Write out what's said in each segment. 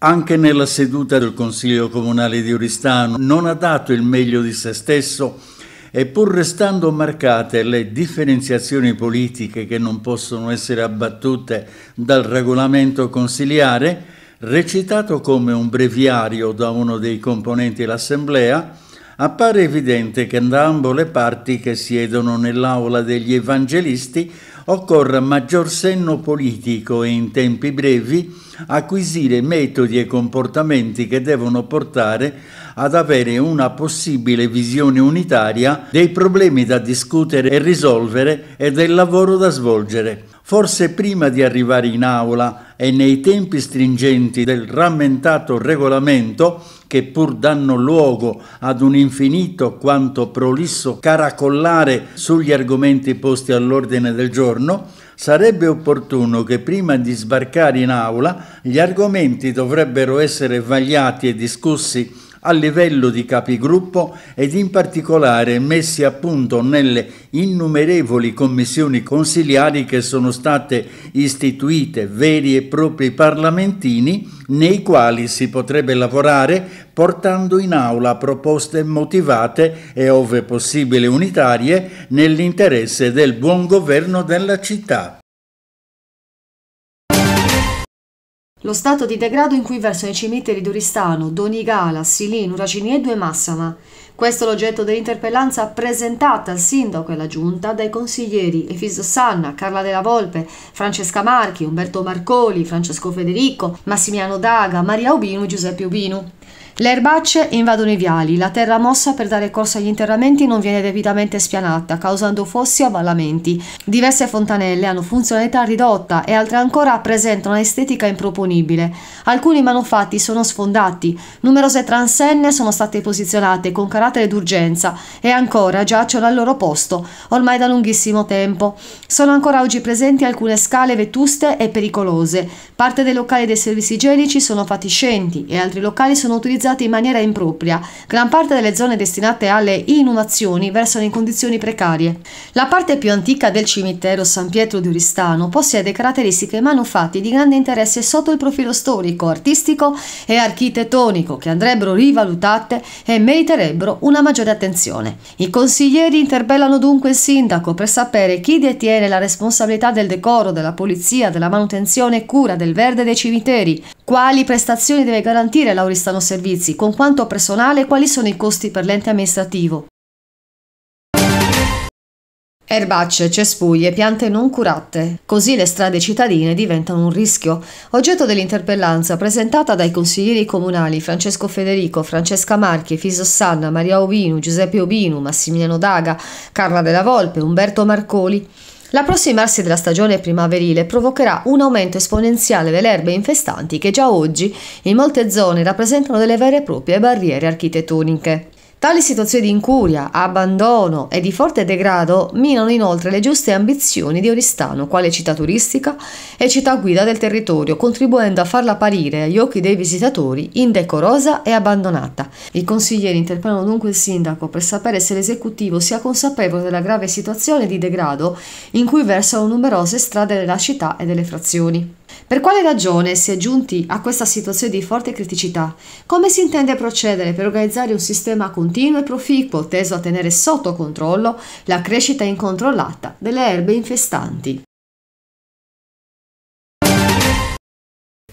Anche nella seduta del Consiglio Comunale di Oristano non ha dato il meglio di se stesso e pur restando marcate le differenziazioni politiche che non possono essere abbattute dal regolamento consiliare, recitato come un breviario da uno dei componenti dell'Assemblea, appare evidente che da ambo le parti che siedono nell'aula degli evangelisti occorra maggior senno politico e in tempi brevi acquisire metodi e comportamenti che devono portare ad avere una possibile visione unitaria dei problemi da discutere e risolvere e del lavoro da svolgere. Forse prima di arrivare in aula e nei tempi stringenti del rammentato regolamento che pur danno luogo ad un infinito quanto prolisso caracollare sugli argomenti posti all'ordine del giorno, sarebbe opportuno che prima di sbarcare in aula gli argomenti dovrebbero essere vagliati e discussi a livello di capigruppo ed in particolare messi a punto nelle innumerevoli commissioni consiliari che sono state istituite, veri e propri parlamentini nei quali si potrebbe lavorare portando in aula proposte motivate e ove possibile unitarie nell'interesse del buon governo della città. Lo stato di degrado in cui versano i cimiteri di Oristano, Donigala, Silin, Racini e Due Massama. Questo è l'oggetto dell'interpellanza presentata al sindaco e alla giunta dai consiglieri Efiso Sanna, Carla della Volpe, Francesca Marchi, Umberto Marcoli, Francesco Federico, Massimiano Daga, Maria Ubino e Giuseppe Ubino. Le erbacce invadono i viali, la terra mossa per dare corso agli interramenti non viene debitamente spianata, causando fossi e avvallamenti. Diverse fontanelle hanno funzionalità ridotta e altre ancora presentano un'estetica improponibile. Alcuni manufatti sono sfondati, numerose transenne sono state posizionate con carattere d'urgenza e ancora giacciono al loro posto, ormai da lunghissimo tempo. Sono ancora oggi presenti alcune scale vetuste e pericolose. Parte dei locali dei servizi igienici sono fatiscenti e altri locali sono utilizzati utilizzati in maniera impropria. Gran parte delle zone destinate alle inumazioni versano in condizioni precarie. La parte più antica del cimitero San Pietro di Oristano possiede caratteristiche e manufatti di grande interesse sotto il profilo storico, artistico e architettonico che andrebbero rivalutate e meriterebbero una maggiore attenzione. I consiglieri interpellano dunque il sindaco per sapere chi detiene la responsabilità del decoro, della polizia, della manutenzione e cura del verde dei cimiteri, quali prestazioni deve garantire Lauristano Servizi? Con quanto personale e quali sono i costi per l'ente amministrativo? Erbacce, cespuglie, piante non curate. Così le strade cittadine diventano un rischio. Oggetto dell'interpellanza presentata dai consiglieri comunali Francesco Federico, Francesca Marchi, Fiso Sanna, Maria Obinu, Giuseppe Obinu, Massimiliano Daga, Carla Della Volpe, Umberto Marcoli L'approssimarsi della stagione primaverile provocherà un aumento esponenziale delle erbe infestanti che già oggi in molte zone rappresentano delle vere e proprie barriere architettoniche. Tali situazioni di incuria, abbandono e di forte degrado minano inoltre le giuste ambizioni di Oristano quale città turistica e città guida del territorio, contribuendo a farla apparire agli occhi dei visitatori indecorosa e abbandonata. I consiglieri interpellano dunque il sindaco per sapere se l'esecutivo sia consapevole della grave situazione di degrado in cui versano numerose strade della città e delle frazioni. Per quale ragione si è giunti a questa situazione di forte criticità? Come si intende procedere per organizzare un sistema continuo e proficuo teso a tenere sotto controllo la crescita incontrollata delle erbe infestanti?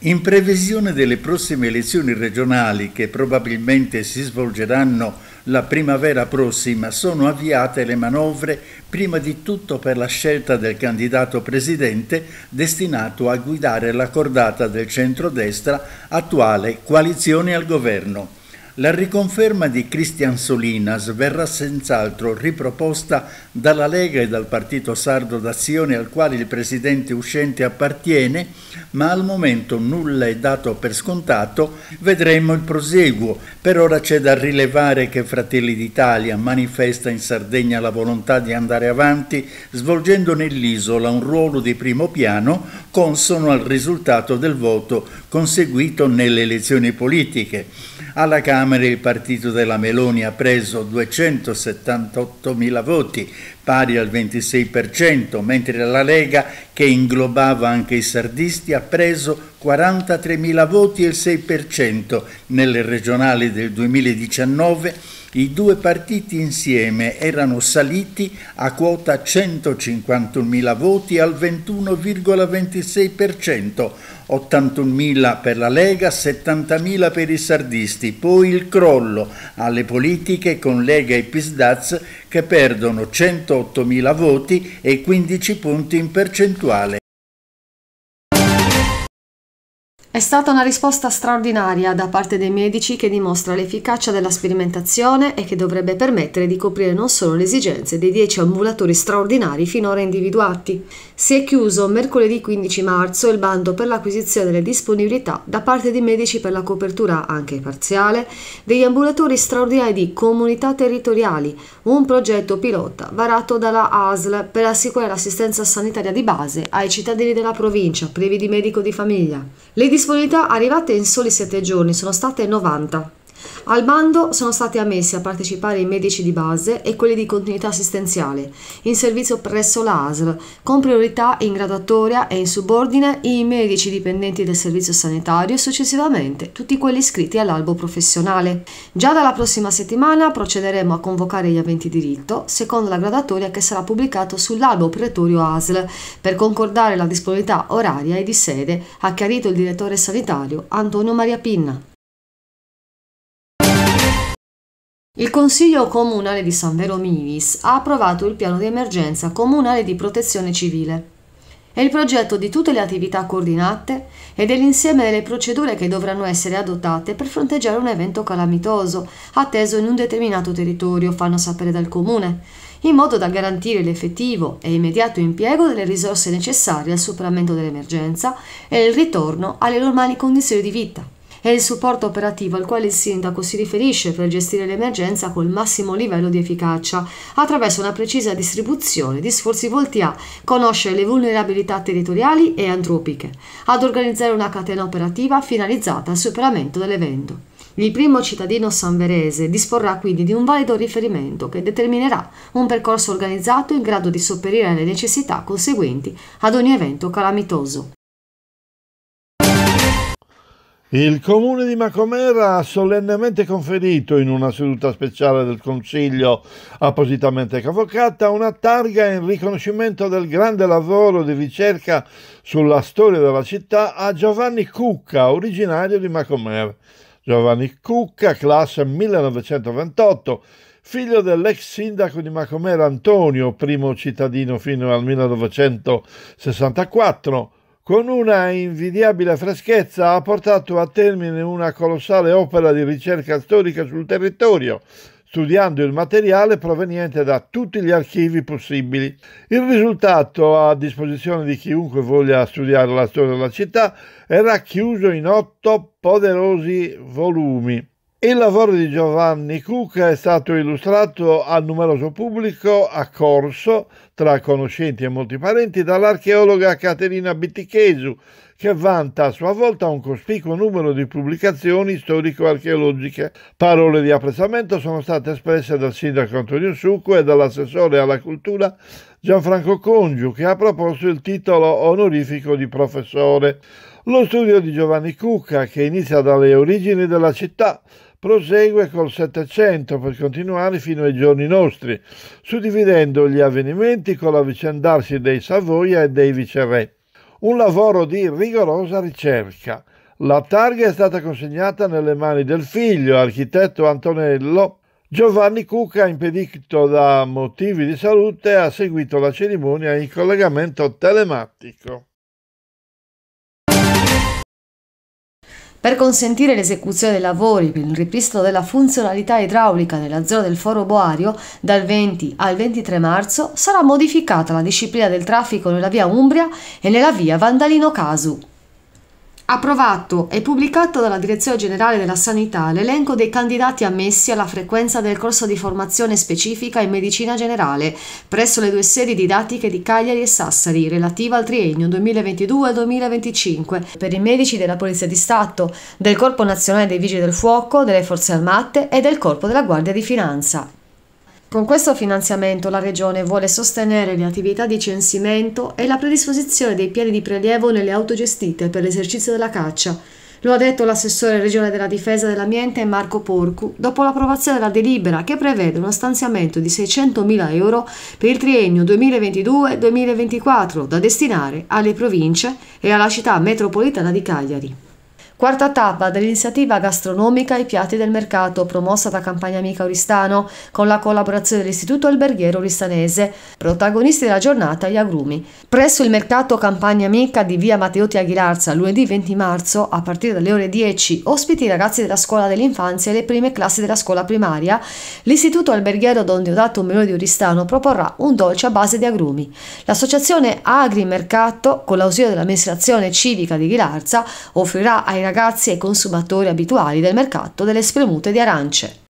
In previsione delle prossime elezioni regionali che probabilmente si svolgeranno la primavera prossima sono avviate le manovre prima di tutto per la scelta del candidato presidente destinato a guidare la cordata del centrodestra attuale coalizione al governo. La riconferma di Cristian Solinas verrà senz'altro riproposta dalla Lega e dal Partito Sardo d'Azione al quale il presidente uscente appartiene, ma al momento nulla è dato per scontato, vedremo il proseguo. Per ora c'è da rilevare che Fratelli d'Italia manifesta in Sardegna la volontà di andare avanti svolgendo nell'isola un ruolo di primo piano consono al risultato del voto conseguito nelle elezioni politiche. Alla Camera il partito della Meloni ha preso 278.000 voti, pari al 26%, mentre la Lega, che inglobava anche i sardisti, ha preso 43.000 voti e il 6%. Nelle regionali del 2019 i due partiti insieme erano saliti a quota 151.000 voti al 21,26%, 81.000 per la Lega, 70.000 per i sardisti, poi il crollo alle politiche con Lega e Pisdaz che perdono 108.000 voti e 15 punti in percentuale. È stata una risposta straordinaria da parte dei medici che dimostra l'efficacia della sperimentazione e che dovrebbe permettere di coprire non solo le esigenze dei 10 ambulatori straordinari finora individuati. Si è chiuso mercoledì 15 marzo il bando per l'acquisizione delle disponibilità da parte dei medici per la copertura anche parziale degli ambulatori straordinari di comunità territoriali, un progetto pilota varato dalla ASL per assicurare l'assistenza sanitaria di base ai cittadini della provincia privi di medico di famiglia. Le disponibilità arrivate in soli 7 giorni sono state 90. Al bando sono stati ammessi a partecipare i medici di base e quelli di continuità assistenziale, in servizio presso l'ASL, con priorità in graduatoria e in subordine i medici dipendenti del servizio sanitario e successivamente tutti quelli iscritti all'albo professionale. Già dalla prossima settimana procederemo a convocare gli aventi diritto, secondo la graduatoria che sarà pubblicato sull'albo pretorio ASL, per concordare la disponibilità oraria e di sede, ha chiarito il direttore sanitario Antonio Maria Pinna. Il Consiglio Comunale di San Vero Minis ha approvato il piano di emergenza comunale di protezione civile. È il progetto di tutte le attività coordinate e dell'insieme delle procedure che dovranno essere adottate per fronteggiare un evento calamitoso atteso in un determinato territorio, fanno sapere dal Comune, in modo da garantire l'effettivo e immediato impiego delle risorse necessarie al superamento dell'emergenza e il ritorno alle normali condizioni di vita è il supporto operativo al quale il sindaco si riferisce per gestire l'emergenza col massimo livello di efficacia, attraverso una precisa distribuzione di sforzi volti a conoscere le vulnerabilità territoriali e antropiche, ad organizzare una catena operativa finalizzata al superamento dell'evento. Il primo cittadino sanverese disporrà quindi di un valido riferimento che determinerà un percorso organizzato in grado di sopperire alle necessità conseguenti ad ogni evento calamitoso. Il comune di Macomera ha solennemente conferito in una seduta speciale del Consiglio appositamente convocata una targa in riconoscimento del grande lavoro di ricerca sulla storia della città a Giovanni Cucca, originario di Macomera. Giovanni Cucca, classe 1928, figlio dell'ex sindaco di Macomera Antonio, primo cittadino fino al 1964 con una invidiabile freschezza ha portato a termine una colossale opera di ricerca storica sul territorio, studiando il materiale proveniente da tutti gli archivi possibili. Il risultato, a disposizione di chiunque voglia studiare la storia della città, è racchiuso in otto poderosi volumi. Il lavoro di Giovanni Cuca è stato illustrato al numeroso pubblico a corso tra conoscenti e molti parenti, dall'archeologa Caterina Bittichesu, che vanta a sua volta un cospicuo numero di pubblicazioni storico-archeologiche. Parole di apprezzamento sono state espresse dal sindaco Antonio Succo e dall'assessore alla cultura Gianfranco Congiu, che ha proposto il titolo onorifico di professore. Lo studio di Giovanni Cucca, che inizia dalle origini della città, prosegue col Settecento per continuare fino ai giorni nostri, suddividendo gli avvenimenti con l'avvicendarsi dei Savoia e dei viceré. Un lavoro di rigorosa ricerca. La targa è stata consegnata nelle mani del figlio, architetto Antonello. Giovanni Cuca, impedito da motivi di salute, ha seguito la cerimonia in collegamento telematico. Per consentire l'esecuzione dei lavori per il ripristino della funzionalità idraulica nella zona del foro Boario, dal 20 al 23 marzo sarà modificata la disciplina del traffico nella via Umbria e nella via Vandalino Casu approvato e pubblicato dalla Direzione Generale della Sanità l'elenco dei candidati ammessi alla frequenza del corso di formazione specifica in medicina generale presso le due sedi didattiche di Cagliari e Sassari relativa al triennio 2022-2025 per i medici della Polizia di Stato, del Corpo Nazionale dei Vigili del Fuoco, delle Forze Armate e del Corpo della Guardia di Finanza. Con questo finanziamento la Regione vuole sostenere le attività di censimento e la predisposizione dei piani di prelievo nelle autogestite per l'esercizio della caccia. Lo ha detto l'assessore regione della difesa dell'ambiente Marco Porcu dopo l'approvazione della delibera che prevede uno stanziamento di 600.000 euro per il triennio 2022-2024 da destinare alle province e alla città metropolitana di Cagliari. Quarta tappa dell'iniziativa gastronomica I piatti del mercato, promossa da Campagna Amica Oristano, con la collaborazione dell'Istituto Alberghiero Oristanese. Protagonisti della giornata gli agrumi. Presso il mercato Campagna Amica di via Matteotti Aguilarza, lunedì 20 marzo, a partire dalle ore 10, ospiti i ragazzi della scuola dell'infanzia e le prime classi della scuola primaria, l'Istituto Alberghiero Don Deodato Meloni di Oristano proporrà un dolce a base di agrumi. L'associazione Agri Mercato, con l'ausilio dell'amministrazione civica di Ghilarza, offrirà ai ragazzi ragazzi ai consumatori abituali del mercato delle spremute di arance.